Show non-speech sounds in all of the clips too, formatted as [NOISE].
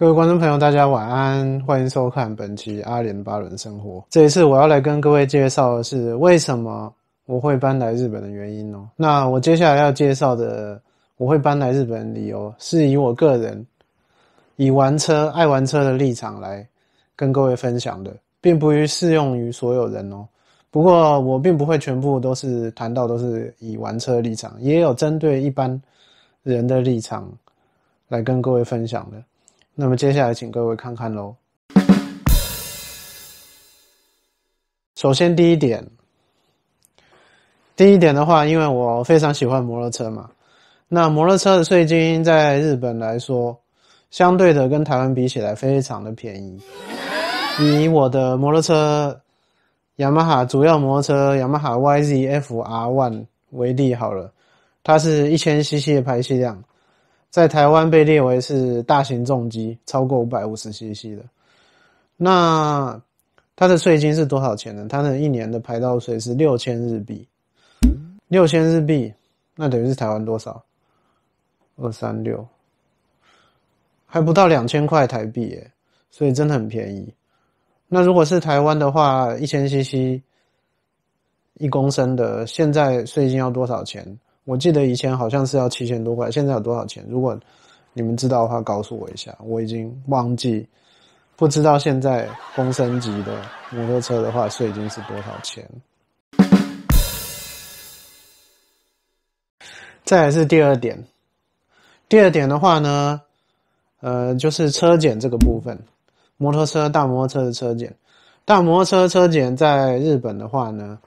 各位观众朋友，大家晚安，欢迎收看本期《阿联巴伦生活》。这一次我要来跟各位介绍的是为什么我会搬来日本的原因哦。那我接下来要介绍的，我会搬来日本理由，是以我个人以玩车、爱玩车的立场来跟各位分享的，并不适用于所有人哦。不过我并不会全部都是谈到都是以玩车立场，也有针对一般人的立场来跟各位分享的。那么接下来请各位看看喽。首先第一点，第一点的话，因为我非常喜欢摩托车嘛，那摩托车的税金在日本来说，相对的跟台湾比起来非常的便宜。以我的摩托车雅马哈主要摩托车雅马哈 YZF R1 为例好了，它是一千 cc 的排气量。在台湾被列为是大型重机，超过五百五十 CC 的，那它的税金是多少钱呢？它的一年的排到税是六千日币，六千日币，那等于是台湾多少？二三六，还不到两千块台币耶，所以真的很便宜。那如果是台湾的话，一千 CC 一公升的，现在税金要多少钱？我记得以前好像是要七千多块，现在有多少钱？如果你们知道的话，告诉我一下。我已经忘记，不知道现在公升级的摩托车的话，税金是多少钱。再来是第二点，第二点的话呢，呃，就是车检这个部分，摩托车、大摩车的车检，大摩车车检在日本的话呢。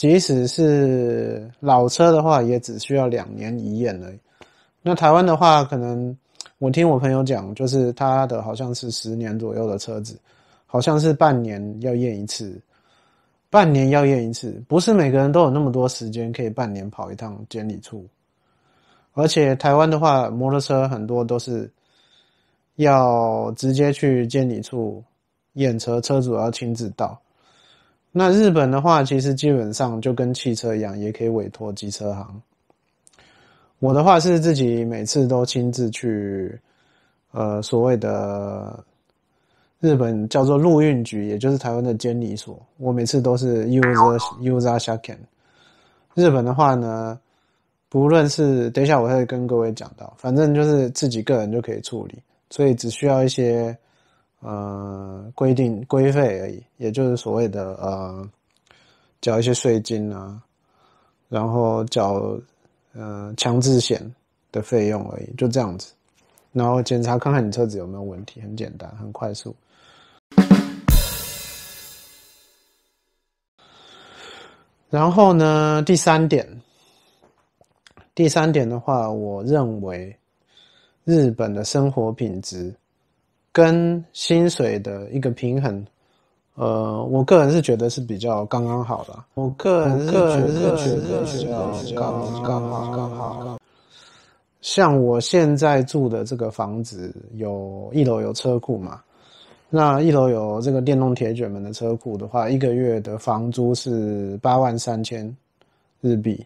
即使是老车的话，也只需要两年一验已。那台湾的话，可能我听我朋友讲，就是他的好像是十年左右的车子，好像是半年要验一次。半年要验一次，不是每个人都有那么多时间可以半年跑一趟监理处。而且台湾的话，摩托车很多都是要直接去监理处验车，车主要亲自到。那日本的话，其实基本上就跟汽车一样，也可以委托机车行。我的话是自己每次都亲自去，呃，所谓的日本叫做陆运局，也就是台湾的监理所。我每次都是 UZA u z r SHAKEN。日本的话呢，不论是等一下我会跟各位讲到，反正就是自己个人就可以处理，所以只需要一些。呃，规定规费而已，也就是所谓的呃，缴一些税金啊，然后缴呃强制险的费用而已，就这样子。然后检查看看你车子有没有问题，很简单，很快速。然后呢，第三点，第三点的话，我认为日本的生活品质。跟薪水的一个平衡，呃，我个人是觉得是比较刚刚好的。我个人是是是刚刚刚好刚好。像我现在住的这个房子，有一楼有车库嘛，那一楼有这个电动铁卷门的车库的话，一个月的房租是八万三千日币，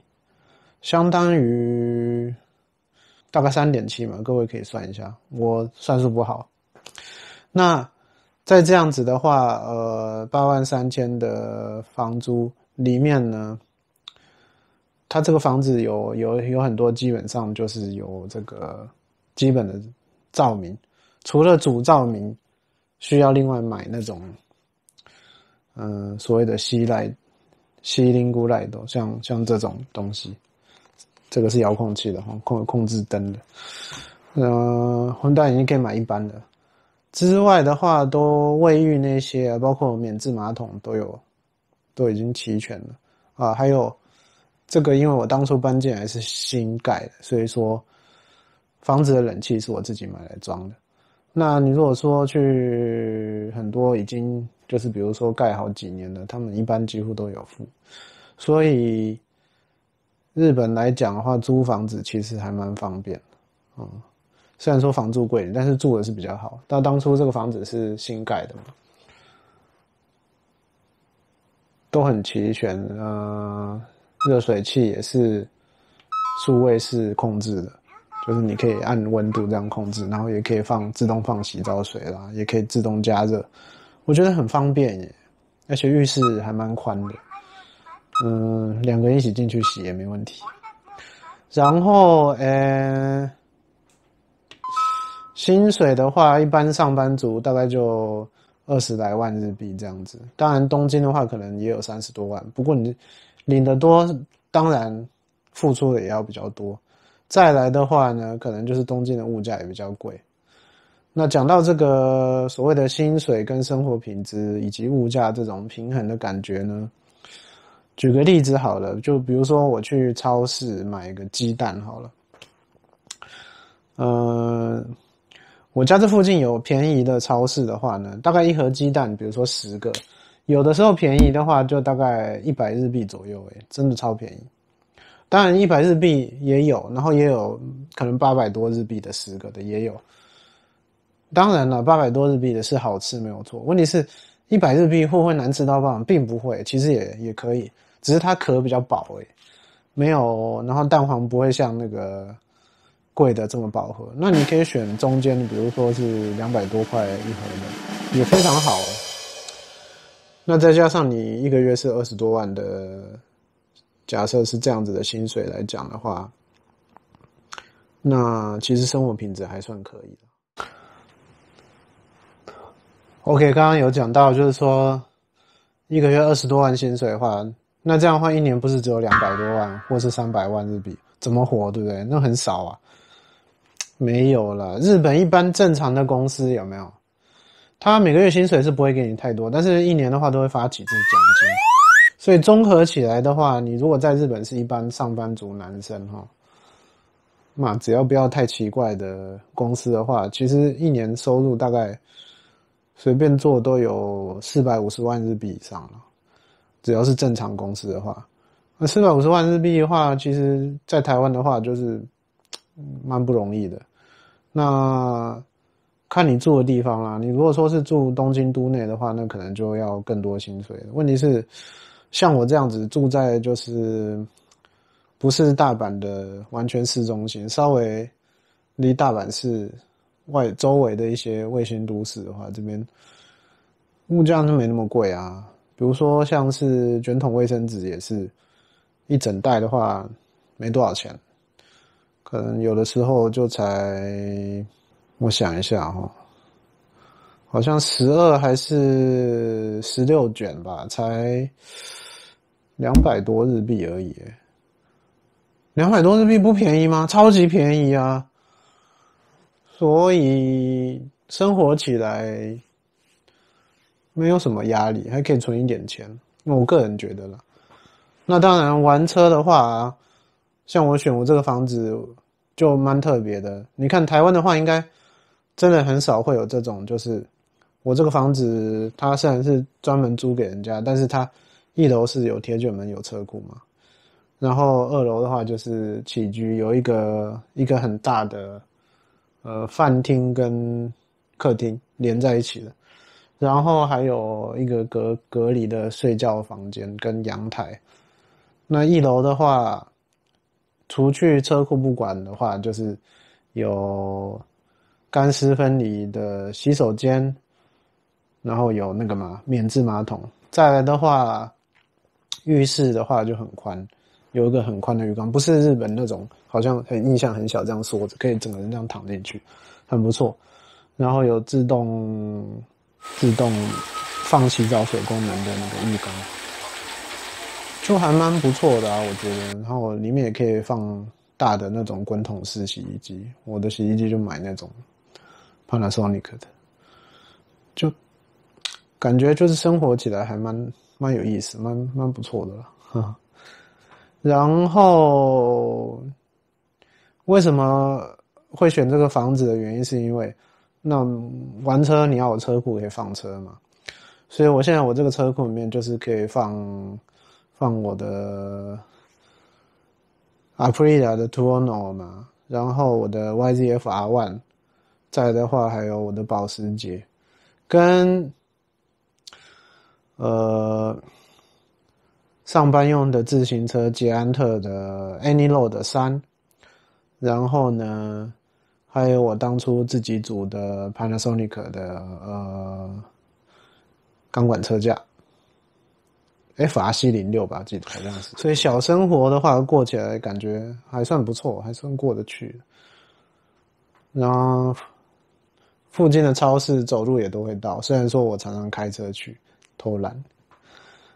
相当于大概三点七嘛，各位可以算一下，我算数不好。那在这样子的话，呃，八万三千的房租里面呢，它这个房子有有有很多，基本上就是有这个基本的照明，除了主照明需要另外买那种，嗯，所谓的吸赖吸林古赖的，像像这种东西，这个是遥控器的控控制灯的，嗯，混蛋已经可以买一般的。之外的话，都卫浴那些，包括免治马桶都有，都已经齐全了啊。还有这个，因为我当初搬进来是新盖的，所以说房子的冷气是我自己买来装的。那你如果说去很多已经就是比如说盖好几年的，他们一般几乎都有付。所以日本来讲的话，租房子其实还蛮方便的，嗯。虽然说房租贵，但是住的是比较好。但当初这个房子是新盖的嘛，都很齐全。呃，热水器也是数位式控制的，就是你可以按温度这样控制，然后也可以放自动放洗澡水啦，也可以自动加热。我觉得很方便耶，而且浴室还蛮宽的，嗯，两个人一起进去洗也没问题。然后，呃。薪水的话，一般上班族大概就二十来万日币这样子。当然，东京的话可能也有三十多万。不过你领得多，当然付出的也要比较多。再来的话呢，可能就是东京的物价也比较贵。那讲到这个所谓的薪水跟生活品质以及物价这种平衡的感觉呢，举个例子好了，就比如说我去超市买个鸡蛋好了，呃。我家这附近有便宜的超市的话呢，大概一盒鸡蛋，比如说十个，有的时候便宜的话就大概一百日币左右，诶真的超便宜。当然一百日币也有，然后也有可能八百多日币的十个的也有。当然了，八百多日币的是好吃没有错，问题是一百日币会不会难吃到爆，并不会，其实也也可以，只是它壳比较薄，哎，没有，然后蛋黄不会像那个。贵的这么饱和，那你可以选中间，比如说是两百多块一盒的，也非常好。那再加上你一个月是二十多万的，假设是这样子的薪水来讲的话，那其实生活品质还算可以。OK，刚刚有讲到，就是说一个月二十多万薪水的话，那这样的话一年不是只有两百多万，或是三百万日币，怎么活，对不对？那很少啊。没有了。日本一般正常的公司有没有？他每个月薪水是不会给你太多，但是一年的话都会发几次奖金，所以综合起来的话，你如果在日本是一般上班族男生哈，嘛只要不要太奇怪的公司的话，其实一年收入大概随便做都有四百五十万日币以上了。只要是正常公司的话，那四百五十万日币的话，其实在台湾的话就是蛮不容易的。那看你住的地方啦，你如果说是住东京都内的话，那可能就要更多薪水。问题是，像我这样子住在就是不是大阪的完全市中心，稍微离大阪市外周围的一些卫星都市的话，这边物价就没那么贵啊。比如说像是卷筒卫生纸，也是一整袋的话，没多少钱。嗯，有的时候就才，我想一下哈，好像十二还是十六卷吧，才两百多日币而已。两百多日币不便宜吗？超级便宜啊！所以生活起来没有什么压力，还可以存一点钱。那我个人觉得啦，那当然玩车的话，像我选我这个房子。就蛮特别的。你看台湾的话，应该真的很少会有这种，就是我这个房子，它虽然是专门租给人家，但是它一楼是有铁卷门、有车库嘛。然后二楼的话就是起居，有一个一个很大的呃饭厅跟客厅连在一起的，然后还有一个隔隔离的睡觉房间跟阳台。那一楼的话。除去车库不管的话，就是有干湿分离的洗手间，然后有那个嘛免治马桶。再来的话，浴室的话就很宽，有一个很宽的浴缸，不是日本那种好像很印象很小这样缩着，可以整个人这样躺进去，很不错。然后有自动自动放洗澡水功能的那个浴缸。就还蛮不错的啊，我觉得。然后里面也可以放大的那种滚筒式洗衣机，我的洗衣机就买那种，a s o n i 克的。就感觉就是生活起来还蛮蛮有意思，蛮蛮不错的了哈。[LAUGHS] 然后为什么会选这个房子的原因，是因为那玩车你要有车库可以放车嘛，所以我现在我这个车库里面就是可以放。放我的阿普利亚的 Tuono 嘛，然后我的 YZF-R1，在的话还有我的保时捷，跟呃上班用的自行车捷安特的 Anyload 三，然后呢，还有我当初自己组的 Panasonic 的呃钢管车架。FRC 零六吧，记得好像是。所以小生活的话，过起来感觉还算不错，还算过得去。然后附近的超市走路也都会到，虽然说我常常开车去偷懒，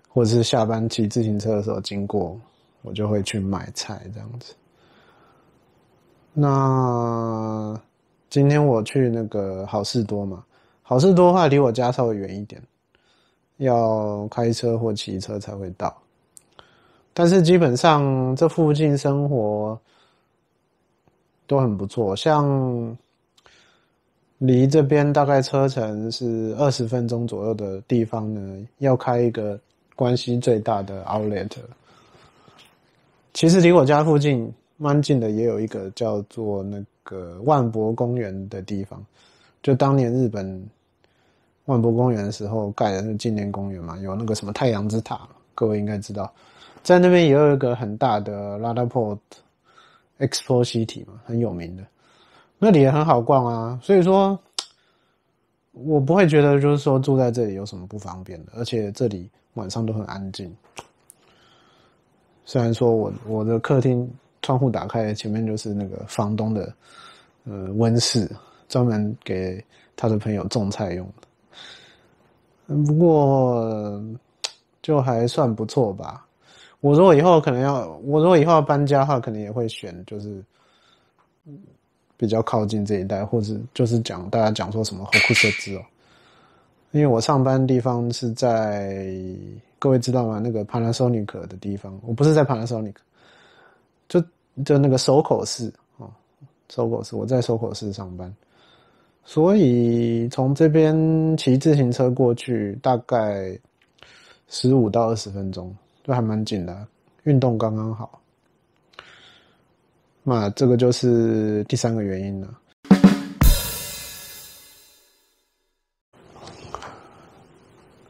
或者是下班骑自行车的时候经过，我就会去买菜这样子。那今天我去那个好事多嘛？好事多的话，离我家稍微远一点。要开车或骑车才会到，但是基本上这附近生活都很不错。像离这边大概车程是二十分钟左右的地方呢，要开一个关系最大的 Outlet。其实离我家附近蛮近的，也有一个叫做那个万博公园的地方，就当年日本。万博公园的时候盖的是纪念公园嘛，有那个什么太阳之塔，各位应该知道，在那边也有一个很大的 Ladaport Expo City 嘛，很有名的，那里也很好逛啊。所以说，我不会觉得就是说住在这里有什么不方便的，而且这里晚上都很安静。虽然说我我的客厅窗户打开，前面就是那个房东的呃温室，专门给他的朋友种菜用的。嗯，不过就还算不错吧。我如果以后可能要，我如果以后要搬家的话，可能也会选，就是比较靠近这一带，或者就是讲大家讲说什么合库设置哦。因为我上班地方是在各位知道吗？那个 Panasonic 的地方，我不是在 Panasonic，就就那个守口室哦，守口室，我在守口室上班。所以从这边骑自行车过去，大概十五到二十分钟，都还蛮近的，运动刚刚好。那这个就是第三个原因了。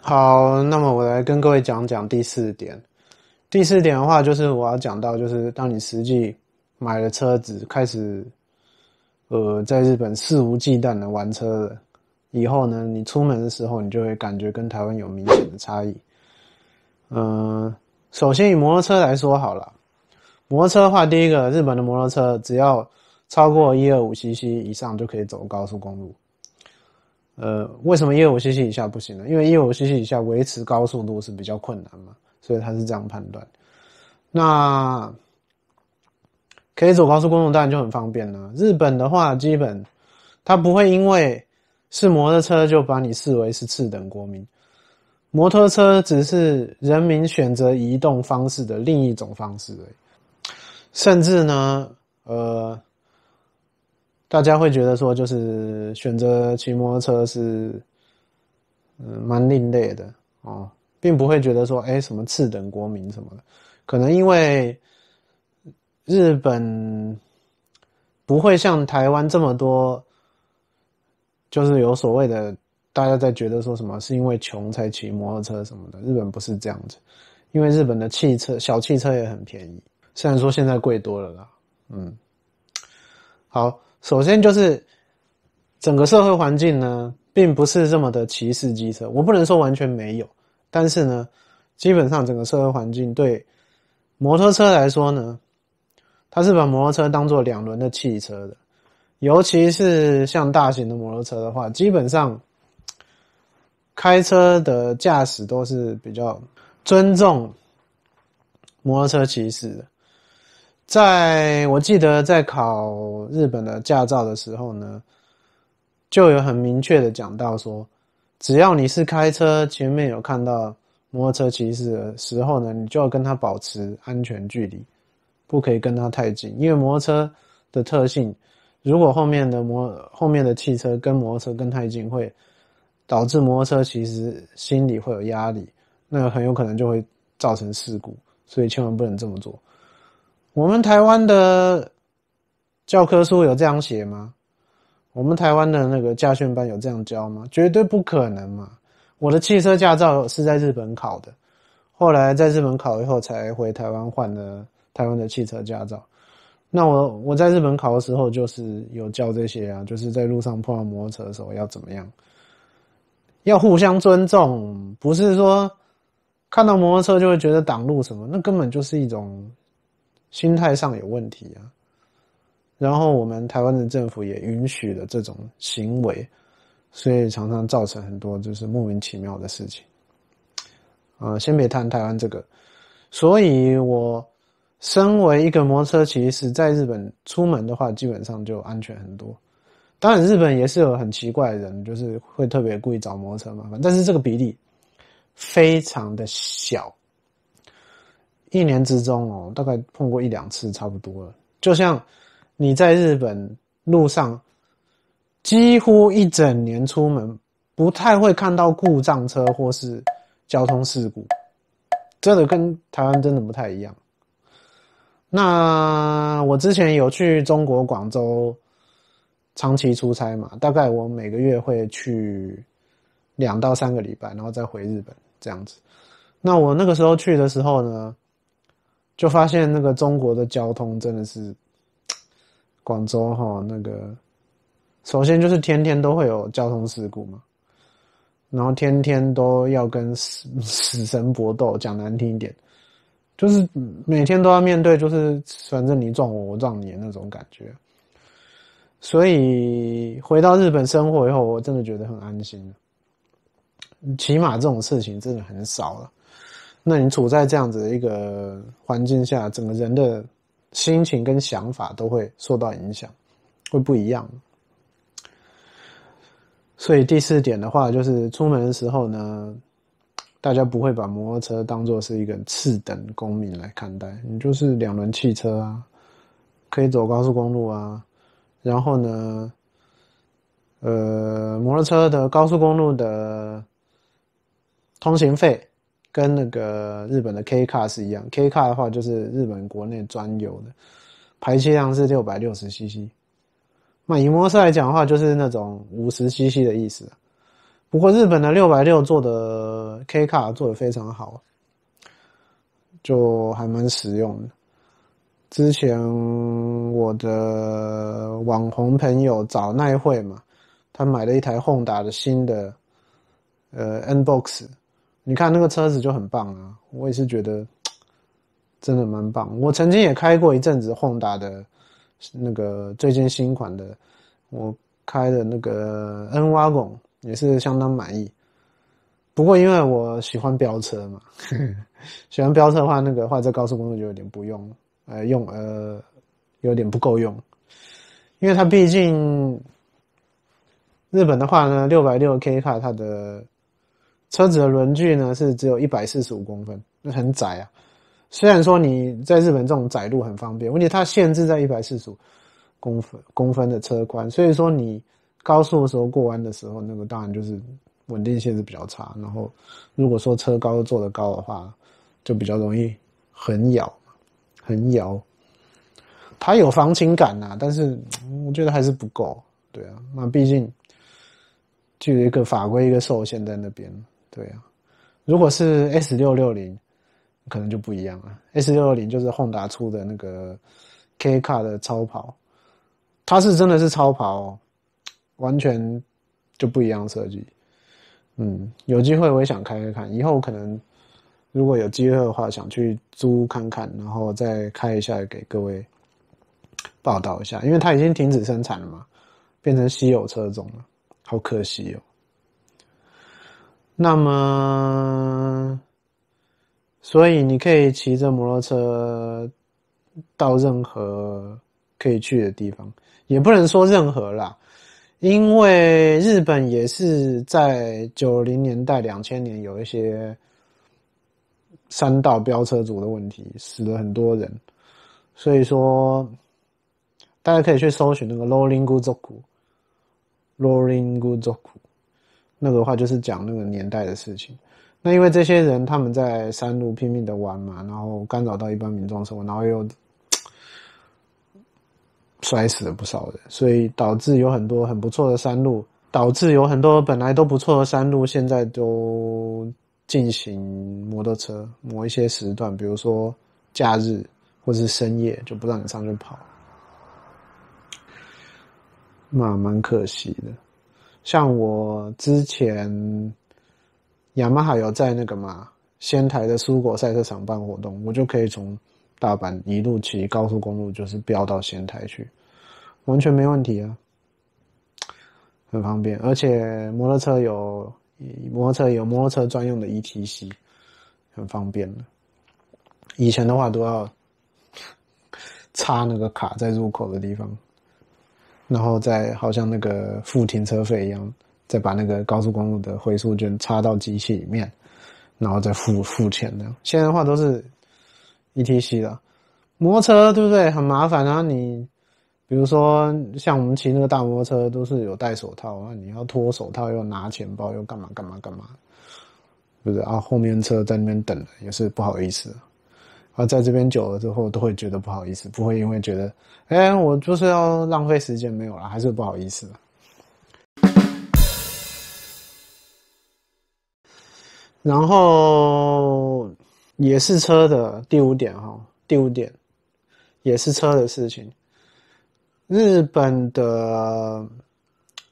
好，那么我来跟各位讲讲第四点。第四点的话，就是我要讲到，就是当你实际买了车子，开始。呃，在日本肆无忌惮的玩车的，以后呢，你出门的时候，你就会感觉跟台湾有明显的差异。嗯，首先以摩托车来说好了，摩托车的话，第一个，日本的摩托车只要超过一二五 cc 以上就可以走高速公路。呃，为什么一二五 cc 以下不行呢？因为一二五 cc 以下维持高速度是比较困难嘛，所以他是这样判断。那可以走高速公路，当然就很方便了。日本的话，基本它不会因为是摩托车就把你视为是次等国民。摩托车只是人民选择移动方式的另一种方式。甚至呢，呃，大家会觉得说，就是选择骑摩托车是嗯蛮另类的哦，并不会觉得说，哎，什么次等国民什么的，可能因为。日本不会像台湾这么多，就是有所谓的，大家在觉得说什么是因为穷才骑摩托车什么的。日本不是这样子，因为日本的汽车小汽车也很便宜，虽然说现在贵多了啦。嗯，好，首先就是整个社会环境呢，并不是这么的歧视机车。我不能说完全没有，但是呢，基本上整个社会环境对摩托车来说呢。他是把摩托车当做两轮的汽车的，尤其是像大型的摩托车的话，基本上开车的驾驶都是比较尊重摩托车骑士的。在我记得在考日本的驾照的时候呢，就有很明确的讲到说，只要你是开车，前面有看到摩托车骑士的时候呢，你就要跟他保持安全距离。不可以跟它太近，因为摩托车的特性，如果后面的摩后面的汽车跟摩托车跟太近，会导致摩托车其实心里会有压力，那很有可能就会造成事故，所以千万不能这么做。我们台湾的教科书有这样写吗？我们台湾的那个驾训班有这样教吗？绝对不可能嘛！我的汽车驾照是在日本考的，后来在日本考以后才回台湾换了。台湾的汽车驾照，那我我在日本考的时候，就是有教这些啊，就是在路上碰到摩托车的时候要怎么样，要互相尊重，不是说看到摩托车就会觉得挡路什么，那根本就是一种心态上有问题啊。然后我们台湾的政府也允许了这种行为，所以常常造成很多就是莫名其妙的事情。啊，先别谈台湾这个，所以我。身为一个摩托车，骑士，在日本出门的话，基本上就安全很多。当然，日本也是有很奇怪的人，就是会特别故意找摩托车麻烦，但是这个比例非常的小。一年之中哦，大概碰过一两次差不多了。就像你在日本路上，几乎一整年出门不太会看到故障车或是交通事故，真的跟台湾真的不太一样。那我之前有去中国广州长期出差嘛？大概我每个月会去两到三个礼拜，然后再回日本这样子。那我那个时候去的时候呢，就发现那个中国的交通真的是广州哈，那个首先就是天天都会有交通事故嘛，然后天天都要跟死 [LAUGHS] 死神搏斗，讲难听一点。就是每天都要面对，就是反正你撞我，我撞你那种感觉。所以回到日本生活以后，我真的觉得很安心。起码这种事情真的很少了。那你处在这样子的一个环境下，整个人的心情跟想法都会受到影响，会不一样。所以第四点的话，就是出门的时候呢。大家不会把摩托车当做是一个次等公民来看待，你就是两轮汽车啊，可以走高速公路啊，然后呢，呃，摩托车的高速公路的通行费跟那个日本的 K 卡是一样，K 卡的话就是日本国内专有的，排气量是六百六十 CC，那以摩车来讲的话，就是那种五十 CC 的意思。不过日本的六百六做的 K 卡做的非常好，就还蛮实用的。之前我的网红朋友找奈惠嘛，他买了一台 d 达的新的呃 N Box，你看那个车子就很棒啊，我也是觉得真的蛮棒。我曾经也开过一阵子 d 达的，那个最近新款的，我开的那个 N Waggon。也是相当满意，不过因为我喜欢飙车嘛，[LAUGHS] 喜欢飙车的话，那个话在高速公路就有点不用了，呃，用呃，有点不够用，因为它毕竟日本的话呢，六百六 K 卡它的车子的轮距呢是只有一百四十五公分，那很窄啊。虽然说你在日本这种窄路很方便，问题它限制在一百四十五公分公分的车宽，所以说你。高速的时候，过弯的时候，那个当然就是稳定性是比较差。然后，如果说车高做得高的话，就比较容易横摇，横摇。它有防倾感呐，但是我觉得还是不够。对啊，那毕竟就有一个法规一个受限在那边。对啊，如果是 S 六六零，可能就不一样了。S 六六零就是宏达出的那个 K 卡的超跑，它是真的是超跑。哦。完全就不一样设计，嗯，有机会我也想开开看。以后可能如果有机会的话，想去租看看，然后再开一下给各位报道一下，因为它已经停止生产了嘛，变成稀有车种了，好可惜哦。那么，所以你可以骑着摩托车到任何可以去的地方，也不能说任何啦。因为日本也是在九零年代、两千年有一些山道飙车族的问题，死了很多人，所以说大家可以去搜寻那个 “rolling goodoku”，“rolling goodoku” 那个的话就是讲那个年代的事情。那因为这些人他们在山路拼命的玩嘛，然后干扰到一般民众生活，然后又。摔死了不少人，所以导致有很多很不错的山路，导致有很多本来都不错的山路，现在都进行摩托车某一些时段，比如说假日或者是深夜就不让你上去跑，那蛮可惜的。像我之前雅马哈有在那个嘛仙台的蔬果赛车场办活动，我就可以从。大阪一路骑高速公路，就是飙到仙台去，完全没问题啊，很方便。而且摩托车有摩托车有摩托车专用的 ETC，很方便的。以前的话都要插那个卡在入口的地方，然后再好像那个付停车费一样，再把那个高速公路的回数券插到机器里面，然后再付付钱的。现在的话都是。E.T.C. 的，摩车对不对？很麻烦啊！你比如说，像我们骑那个大摩托车，都是有戴手套啊。你要脱手套，又拿钱包，又干嘛干嘛干嘛，不是啊？后面车在那边等，也是不好意思。啊，在这边久了之后，都会觉得不好意思，不会因为觉得，哎，我就是要浪费时间没有了，还是不好意思。然后。也是车的第五点哈，第五点，也是车的事情。日本的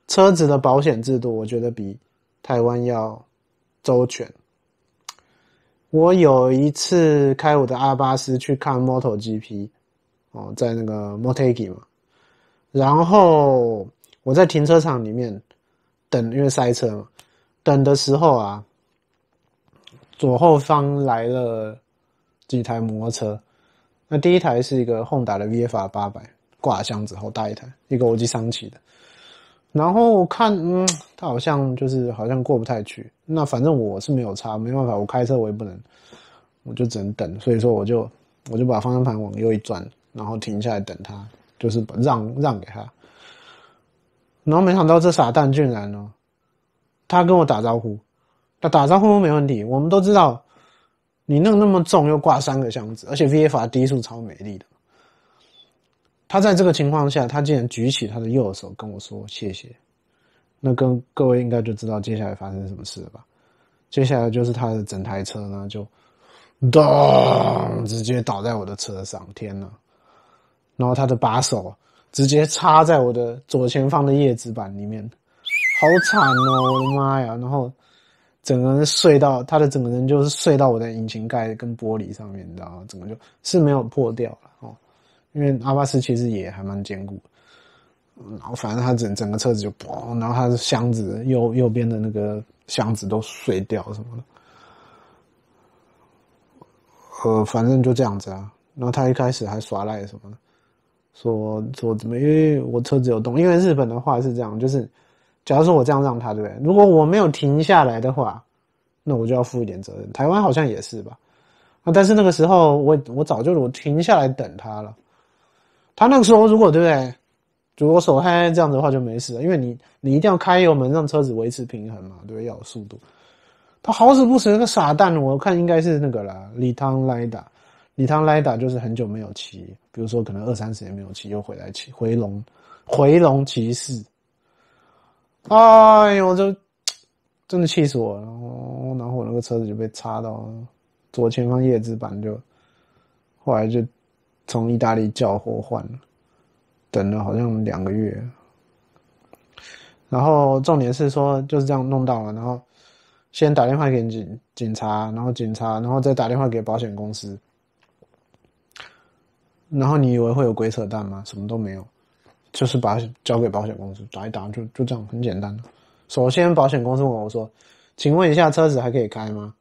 车子的保险制度，我觉得比台湾要周全。我有一次开我的阿巴斯去看 MotoGP 哦，在那个 Motegi 嘛，然后我在停车场里面等，因为塞车嘛，等的时候啊。左后方来了几台摩托车，那第一台是一个宏达的 VFR 八百挂箱子，好大一台，一个欧际桑启的。然后看，嗯，他好像就是好像过不太去，那反正我是没有插，没办法，我开车我也不能，我就只能等。所以说，我就我就把方向盘往右一转，然后停下来等他，就是让让给他。然后没想到这傻蛋竟然呢，他跟我打招呼。打招呼没问题，我们都知道。你弄那么重又挂三个箱子，而且 V r 低速超美丽的。他在这个情况下，他竟然举起他的右手跟我说谢谢。那跟各位应该就知道接下来发生什么事了吧？接下来就是他的整台车呢，就咚直接倒在我的车上，天呐！然后他的把手直接插在我的左前方的叶子板里面，好惨哦，我的妈呀！然后。整个人碎到他的整个人就是碎到我的引擎盖跟玻璃上面，你知道吗？整个就是没有破掉了哦，因为阿巴斯其实也还蛮坚固，然后反正他整整个车子就嘣，然后他的箱子右右边的那个箱子都碎掉什么的，呃，反正就这样子啊，然后他一开始还耍赖什么的，说说怎么因为我车子有动，因为日本的话是这样，就是。假如说我这样让他，对不对？如果我没有停下来的话，那我就要负一点责任。台湾好像也是吧？啊，但是那个时候我我早就我停下来等他了。他那个时候如果对不对，如果手嗨这样子的话就没事，因为你你一定要开油门让车子维持平衡嘛，对不对？要有速度。他好死不死那个傻蛋，我看应该是那个了。李唐莱达，李唐莱达就是很久没有骑，比如说可能二三十年没有骑，又回来骑回龙回龙骑士。哎呦，就真的气死我！然后，然后我那个车子就被擦到左前方叶子板，就后来就从意大利叫货换了，等了好像两个月。然后重点是说就是这样弄到了，然后先打电话给警警察，然后警察，然后再打电话给保险公司，然后你以为会有鬼扯淡吗？什么都没有。就是把交给保险公司打一打就就这样很简单首先保险公司问我我说，请问一下车子还可以开吗？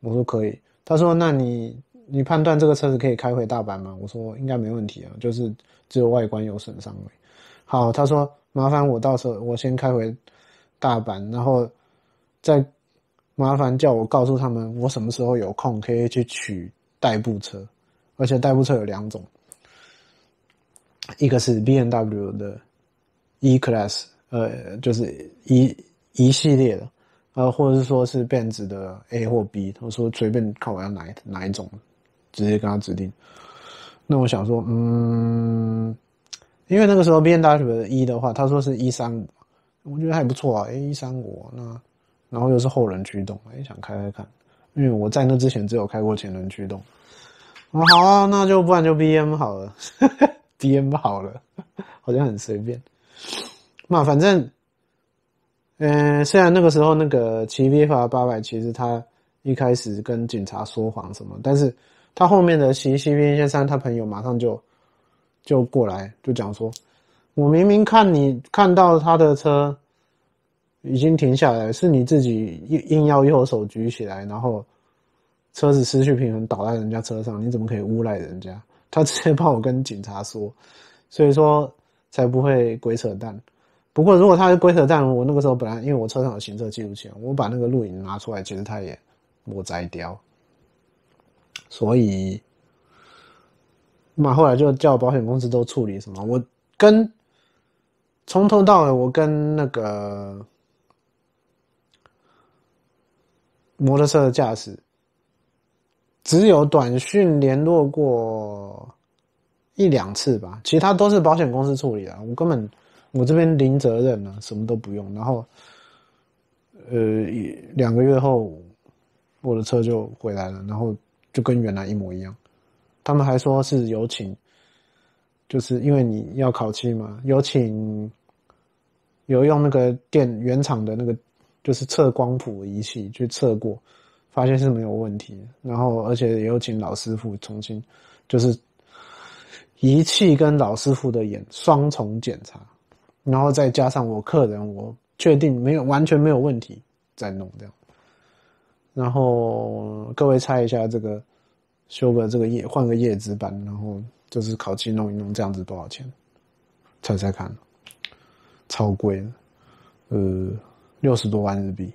我说可以。他说那你你判断这个车子可以开回大阪吗？我说应该没问题啊，就是只有外观有损伤。好，他说麻烦我到时候我先开回大阪，然后再麻烦叫我告诉他们我什么时候有空可以去取代步车，而且代步车有两种。一个是 B M W 的 E Class，呃，就是一一系列的，呃，或者是说是 Benz 的 A 或 B，他说随便看我要哪哪一种，直接跟他指定。那我想说，嗯，因为那个时候 B M W 的一的话，他说是一三五，我觉得还不错啊，a 一三五，那然后又是后轮驱动，哎，想开开看，因为我在那之前只有开过前轮驱动。好，啊，那就不然就 B M 好了。颠好了，[LAUGHS] 好像很随便。那反正，嗯，虽然那个时候那个齐威法八百，其实他一开始跟警察说谎什么，但是他后面的齐齐威先生，他朋友马上就就过来就讲说，我明明看你看到他的车已经停下来，是你自己硬硬要右手举起来，然后车子失去平衡倒在人家车上，你怎么可以诬赖人家？他直接帮我跟警察说，所以说才不会鬼扯淡。不过如果他是鬼扯淡，我那个时候本来因为我车上有行车记录器，我把那个录影拿出来，其实他也莫摘掉，所以，嘛后来就叫保险公司都处理什么。我跟从头到尾，我跟那个摩托车的驾驶。只有短讯联络过一两次吧，其他都是保险公司处理的。我根本我这边零责任啊，什么都不用。然后，呃，两个月后我的车就回来了，然后就跟原来一模一样。他们还说是有请，就是因为你要考期嘛，有请有用那个电原厂的那个，就是测光谱仪器去测过。发现是没有问题，然后而且也有请老师傅重新，就是仪器跟老师傅的眼双重检查，然后再加上我客人，我确定没有完全没有问题，再弄掉。然后各位猜一下这个修个这个叶换个叶子板，然后就是烤漆弄一弄这样子多少钱？猜猜看，超贵的，呃，六十多万日币。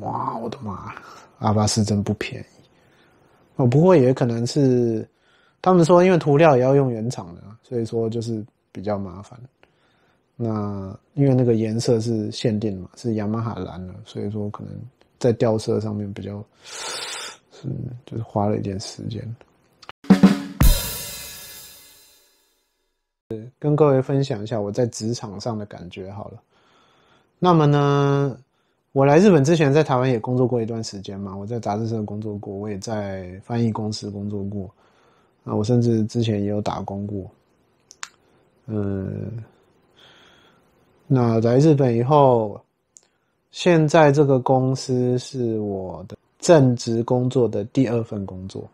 哇，我的妈！阿巴斯真不便宜。我不过也可能是他们说，因为涂料也要用原厂的，所以说就是比较麻烦。那因为那个颜色是限定嘛，是雅马哈蓝的，所以说可能在掉色上面比较，是就是花了一点时间。跟各位分享一下我在职场上的感觉好了。那么呢？我来日本之前，在台湾也工作过一段时间嘛。我在杂志社工作过，我也在翻译公司工作过，啊，我甚至之前也有打工过。嗯，那来日本以后，现在这个公司是我的正职工作的第二份工作。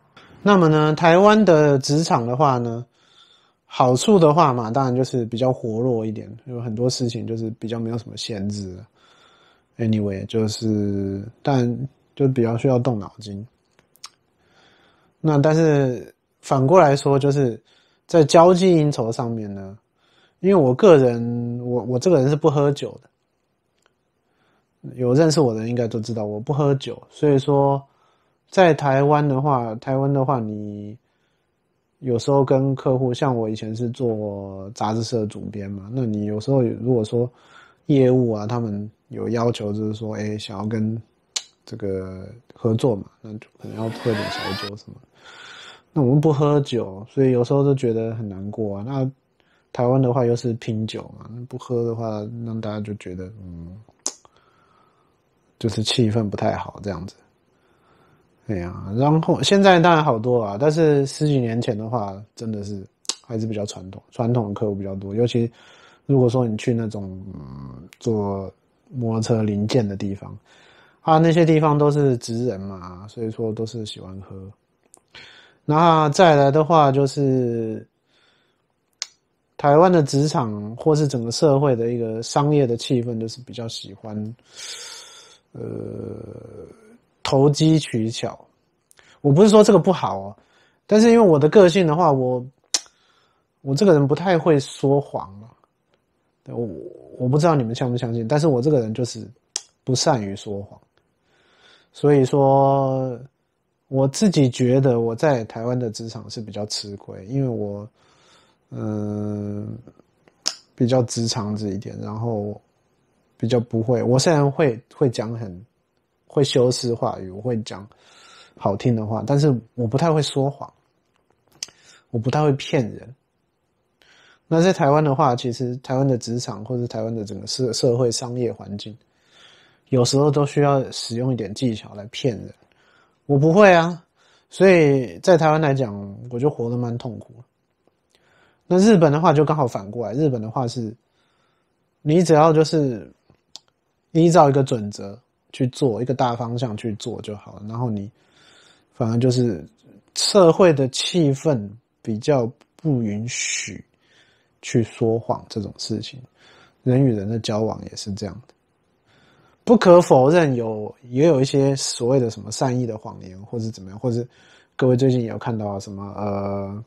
那么呢，台湾的职场的话呢，好处的话嘛，当然就是比较活络一点，有很多事情就是比较没有什么限制。Anyway，就是，但就比较需要动脑筋。那但是反过来说，就是在交际应酬上面呢，因为我个人，我我这个人是不喝酒的，有认识我的人应该都知道我不喝酒。所以说，在台湾的话，台湾的话，你有时候跟客户，像我以前是做杂志社主编嘛，那你有时候如果说业务啊，他们。有要求就是说，哎，想要跟这个合作嘛，那就可能要喝点小酒什么。那我们不喝酒，所以有时候就觉得很难过啊。那台湾的话又是拼酒嘛，不喝的话让大家就觉得嗯，就是气氛不太好这样子。哎呀，然后现在当然好多了，但是十几年前的话，真的是还是比较传统，传统的客户比较多，尤其如果说你去那种做。摩托车零件的地方，啊，那些地方都是职人嘛，所以说都是喜欢喝。那再来的话，就是台湾的职场或是整个社会的一个商业的气氛，就是比较喜欢呃投机取巧。我不是说这个不好哦，但是因为我的个性的话，我我这个人不太会说谎啊。我我不知道你们相不相信，但是我这个人就是不善于说谎，所以说我自己觉得我在台湾的职场是比较吃亏，因为我嗯比较直肠子一点，然后比较不会。我虽然会会讲很会修饰话语，我会讲好听的话，但是我不太会说谎，我不太会骗人。那在台湾的话，其实台湾的职场或者台湾的整个社社会商业环境，有时候都需要使用一点技巧来骗人。我不会啊，所以在台湾来讲，我就活得蛮痛苦。那日本的话就刚好反过来，日本的话是，你只要就是依照一个准则去做，一个大方向去做就好了。然后你反而就是社会的气氛比较不允许。去说谎这种事情，人与人的交往也是这样的。不可否认，有也有一些所谓的什么善意的谎言，或者怎么样，或者各位最近有看到什么呃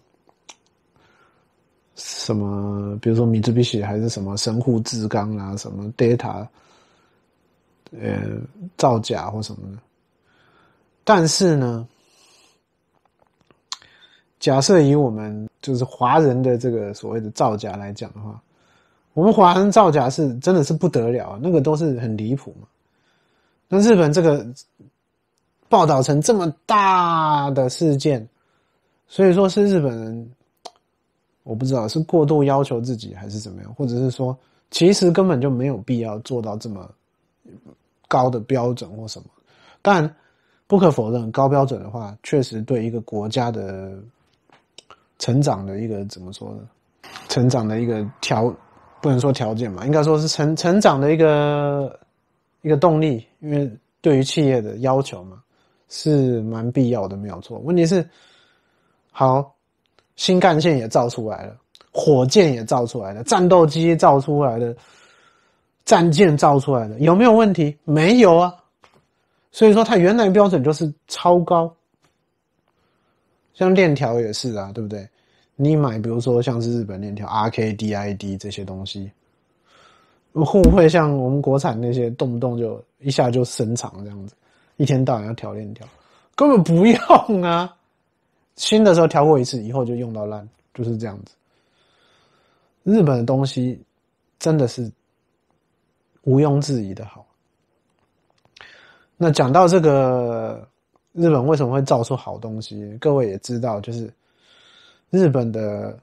什么，比如说米兹比奇还是什么神户制钢啊，什么 d a t a 呃造假或什么的。但是呢，假设以我们。就是华人的这个所谓的造假来讲的话，我们华人造假是真的是不得了那个都是很离谱嘛。那日本这个报道成这么大的事件，所以说是日本人，我不知道是过度要求自己还是怎么样，或者是说其实根本就没有必要做到这么高的标准或什么。但不可否认，高标准的话确实对一个国家的。成长的一个怎么说呢？成长的一个条，不能说条件嘛，应该说是成成长的一个一个动力，因为对于企业的要求嘛，是蛮必要的，没有错。问题是，好，新干线也造出来了，火箭也造出来了，战斗机造出来的，战舰造出来的，有没有问题？没有啊。所以说，它原来标准就是超高。像链条也是啊，对不对？你买，比如说像是日本链条，R K D I D 这些东西，会不会像我们国产那些动不动就一下就伸长这样子？一天到晚要调链条，根本不用啊！新的时候调过一次，以后就用到烂，就是这样子。日本的东西真的是毋庸置疑的好。那讲到这个。日本为什么会造出好东西？各位也知道，就是日本的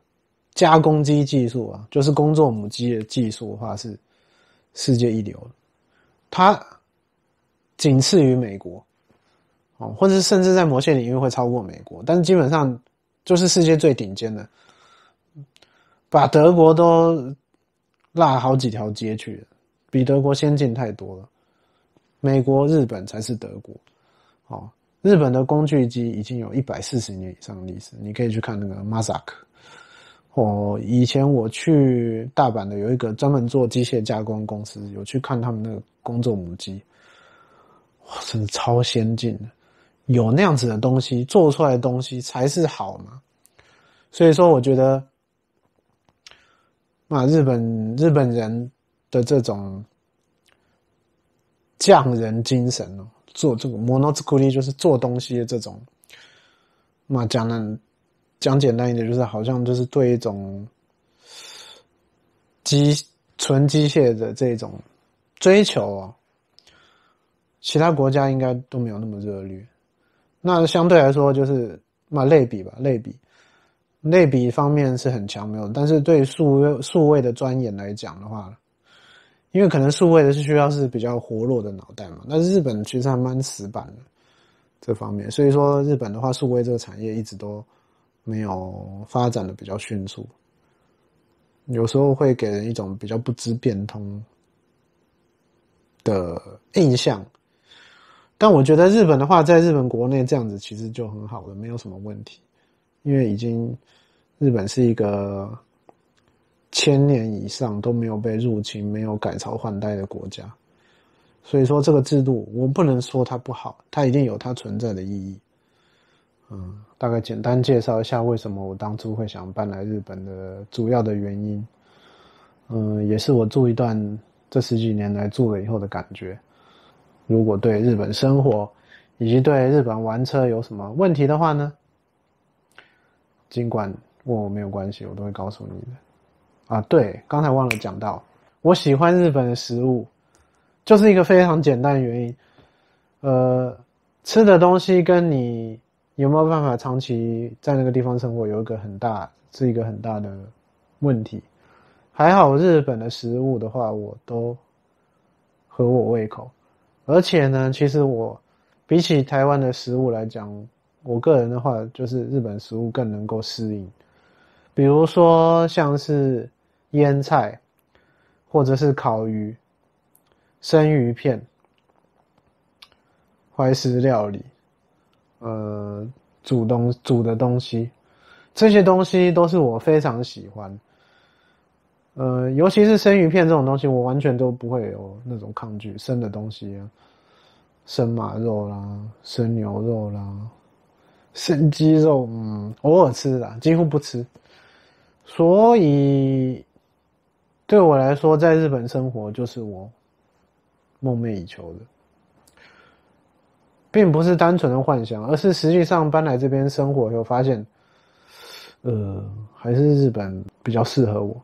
加工机技术啊，就是工作母机的技术的话是世界一流的，它仅次于美国哦，或者甚至在某些领域会超过美国，但是基本上就是世界最顶尖的，把德国都拉好几条街去了，比德国先进太多了。美国、日本才是德国哦。日本的工具机已经有一百四十年以上的历史，你可以去看那个 m a 马 a k 我以前我去大阪的有一个专门做机械加工公司，有去看他们那个工作母机，哇，真的超先进的，有那样子的东西做出来的东西才是好嘛。所以说，我觉得，那日本日本人的这种匠人精神哦。做这个 monotony 就是做东西的这种，嘛讲呢，讲简单一点就是好像就是对一种机纯机械的这种追求哦，其他国家应该都没有那么热烈，那相对来说就是嘛类比吧，类比，类比方面是很强没有，但是对数数位的钻研来讲的话。因为可能数位的是需要是比较活络的脑袋嘛，那日本其实还蛮死板的这方面，所以说日本的话，数位这个产业一直都没有发展的比较迅速，有时候会给人一种比较不知变通的印象。但我觉得日本的话，在日本国内这样子其实就很好了，没有什么问题，因为已经日本是一个。千年以上都没有被入侵、没有改朝换代的国家，所以说这个制度，我不能说它不好，它一定有它存在的意义。嗯，大概简单介绍一下为什么我当初会想搬来日本的主要的原因。嗯，也是我住一段这十几年来住了以后的感觉。如果对日本生活以及对日本玩车有什么问题的话呢，尽管问我没有关系，我都会告诉你的。啊，对，刚才忘了讲到，我喜欢日本的食物，就是一个非常简单的原因。呃，吃的东西跟你有没有办法长期在那个地方生活，有一个很大是一个很大的问题。还好，日本的食物的话，我都合我胃口。而且呢，其实我比起台湾的食物来讲，我个人的话，就是日本食物更能够适应。比如说，像是。腌菜，或者是烤鱼、生鱼片、怀石料理，呃，煮东煮的东西，这些东西都是我非常喜欢。呃，尤其是生鱼片这种东西，我完全都不会有那种抗拒。生的东西，啊，生马肉啦，生牛肉啦，生鸡肉，嗯，偶尔吃啦，几乎不吃。所以。对我来说，在日本生活就是我梦寐以求的，并不是单纯的幻想，而是实际上搬来这边生活以后发现，呃，还是日本比较适合我。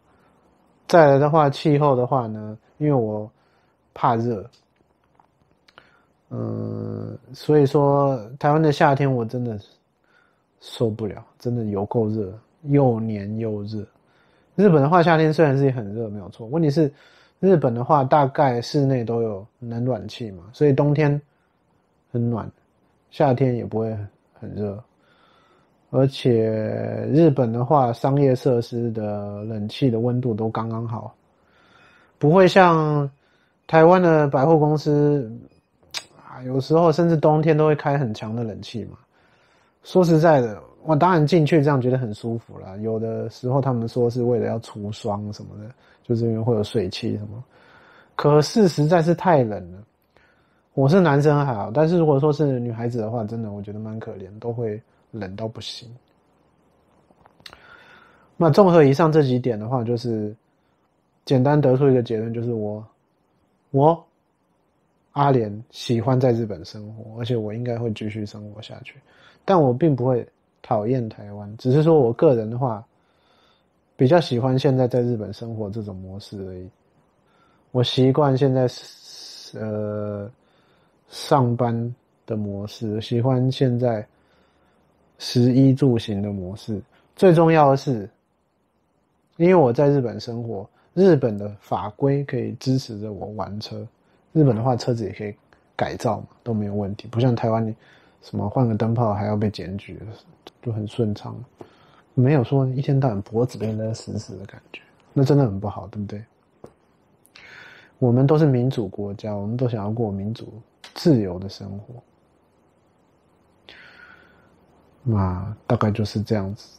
再来的话，气候的话呢，因为我怕热，嗯，所以说台湾的夏天我真的受不了，真的油够热又黏又热。日本的话，夏天虽然是很热，没有错。问题是，日本的话，大概室内都有冷暖气嘛，所以冬天很暖，夏天也不会很热。而且日本的话，商业设施的冷气的温度都刚刚好，不会像台湾的百货公司啊，有时候甚至冬天都会开很强的冷气嘛。说实在的。我当然进去，这样觉得很舒服了。有的时候他们说是为了要除霜什么的，就是因为会有水汽什么。可是实实在是太冷了。我是男生还好，但是如果说是女孩子的话，真的我觉得蛮可怜，都会冷到不行。那综合以上这几点的话，就是简单得出一个结论，就是我，我，阿莲喜欢在日本生活，而且我应该会继续生活下去，但我并不会。讨厌台湾，只是说我个人的话，比较喜欢现在在日本生活这种模式而已。我习惯现在呃上班的模式，喜欢现在食衣住行的模式。最重要的是，因为我在日本生活，日本的法规可以支持着我玩车。日本的话，车子也可以改造嘛，都没有问题。不像台湾你。什么换个灯泡还要被检举，就很顺畅，没有说一天到晚脖子被勒死死的感觉，那真的很不好，对不对？我们都是民主国家，我们都想要过民主自由的生活，那大概就是这样子。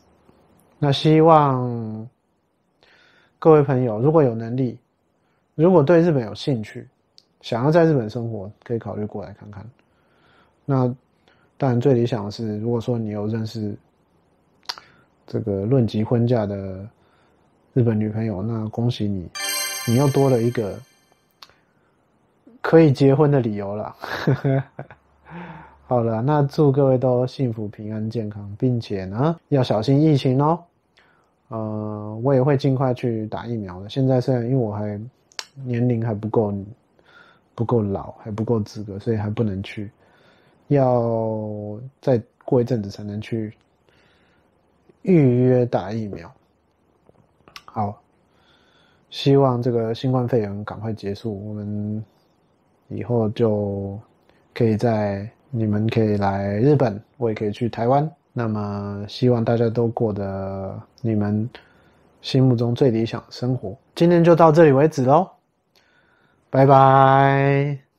那希望各位朋友如果有能力，如果对日本有兴趣，想要在日本生活，可以考虑过来看看。那。但最理想的是，如果说你有认识这个论及婚嫁的日本女朋友，那恭喜你，你又多了一个可以结婚的理由了。[LAUGHS] 好了，那祝各位都幸福、平安、健康，并且呢，要小心疫情哦。呃，我也会尽快去打疫苗的。现在虽然因为我还年龄还不够，不够老，还不够资格，所以还不能去。要再过一阵子才能去预约打疫苗。好，希望这个新冠肺炎赶快结束，我们以后就可以在你们可以来日本，我也可以去台湾。那么希望大家都过得你们心目中最理想的生活。今天就到这里为止喽，拜拜。